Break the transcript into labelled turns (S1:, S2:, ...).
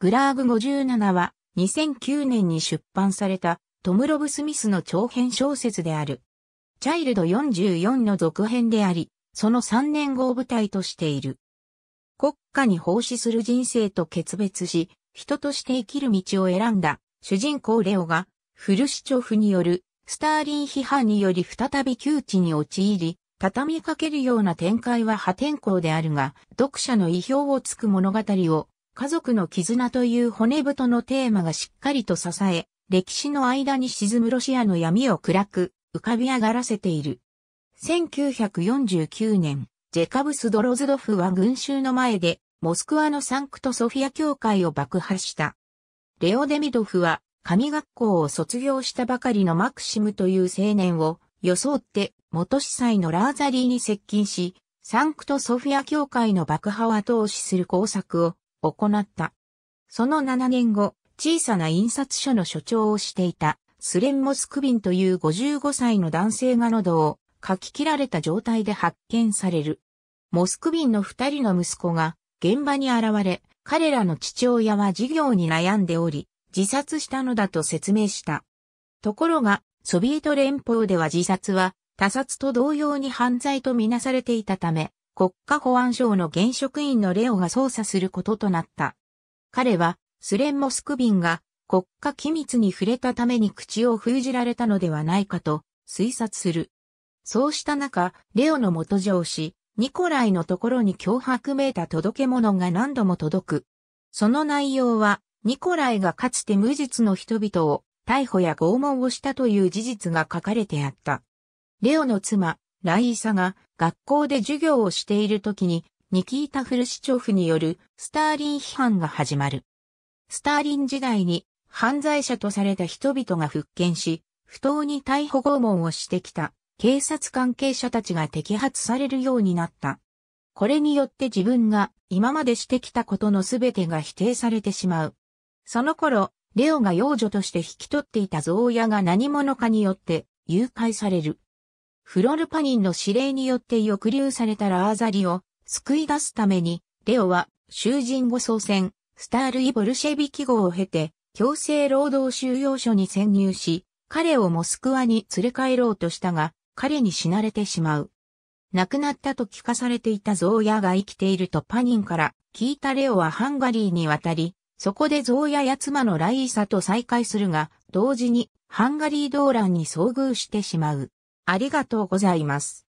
S1: グラーグ57は2009年に出版されたトム・ロブ・スミスの長編小説である。チャイルド44の続編であり、その3年後を舞台としている。国家に奉仕する人生と決別し、人として生きる道を選んだ主人公レオが、フルシチョフによるスターリン批判により再び窮地に陥り、畳みかけるような展開は破天荒であるが、読者の意表をつく物語を家族の絆という骨太のテーマがしっかりと支え、歴史の間に沈むロシアの闇を暗く浮かび上がらせている。1949年、ジェカブス・ドロズドフは群衆の前で、モスクワのサンクトソフィア教会を爆破した。レオデミドフは、神学校を卒業したばかりのマクシムという青年を、装って、元司祭のラーザリーに接近し、サンクトソフィア教会の爆破を後押しする工作を行った。その7年後、小さな印刷所の所長をしていたスレン・モスクビンという55歳の男性が喉を書き切られた状態で発見される。モスクビンの二人の息子が現場に現れ、彼らの父親は事業に悩んでおり、自殺したのだと説明した。ところが、ソビエト連邦では自殺は他殺と同様に犯罪とみなされていたため、国家保安省の現職員のレオが捜査することとなった。彼は、スレンモスクビンが国家機密に触れたために口を封じられたのではないかと推察する。そうした中、レオの元上司、ニコライのところに脅迫めいた届け物が何度も届く。その内容は、ニコライがかつて無実の人々を逮捕や拷問をしたという事実が書かれてあった。レオの妻、ライーサが学校で授業をしている時にニキータ・フルシチョフによるスターリン批判が始まる。スターリン時代に犯罪者とされた人々が復権し、不当に逮捕拷問をしてきた警察関係者たちが摘発されるようになった。これによって自分が今までしてきたことのすべてが否定されてしまう。その頃、レオが幼女として引き取っていたゾ屋ヤが何者かによって誘拐される。フロルパニンの指令によって抑留されたラーザリを救い出すために、レオは囚人護送船、スタールイ・ボルシェビ記号を経て、強制労働収容所に潜入し、彼をモスクワに連れ帰ろうとしたが、彼に死なれてしまう。亡くなったと聞かされていたゾーヤが生きているとパニンから聞いたレオはハンガリーに渡り、そこでゾーヤや妻のライーサと再会するが、同時にハンガリー動乱に遭遇してしまう。ありがとうございます。